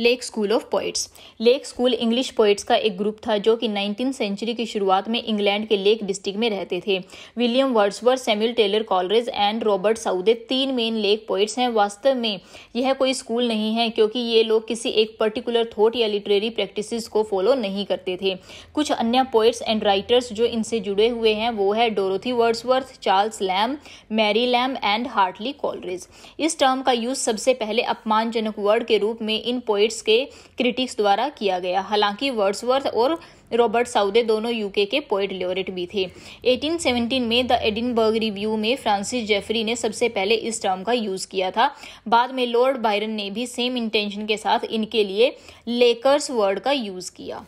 lake school of poets lake school English poets का एक group था जो कि नाइनटीन सेंचुरी की शुरुआत में इंग्लैंड के लेक डिस्ट्रिक्ट में रहते थे William Wordsworth Samuel Taylor Coleridge and Robert Southey तीन मेन लेक पोइट्स हैं वास्तव में यह कोई स्कूल नहीं है क्योंकि ये लोग किसी एक पर्टिकुलर थॉट या लिटरेरी प्रैक्टिस को फॉलो नहीं करते थे कुछ अन्य पोइट्स एंड राइटर्स जो इनसे जुड़े हुए हैं वो है Dorothy Wordsworth Charles Lamb Mary Lamb and Hartley Coleridge इस टर्म का यूज सबसे पहले अपमानजनक वर्ड के रूप में इन पोइट स्टेट्स के क्रिटिक्स द्वारा किया गया हालांकि वर्ड्सवर्थ और रॉबर्ट साउदे दोनों यूके के पोइट ल्योरेट भी थे 1817 में द एडिनबर्ग रिव्यू में फ्रांसिस जेफरी ने सबसे पहले इस टर्म का यूज किया था बाद में लॉर्ड बायरन ने भी सेम इंटेंशन के साथ इनके लिए लेकर्स वर्ड का यूज किया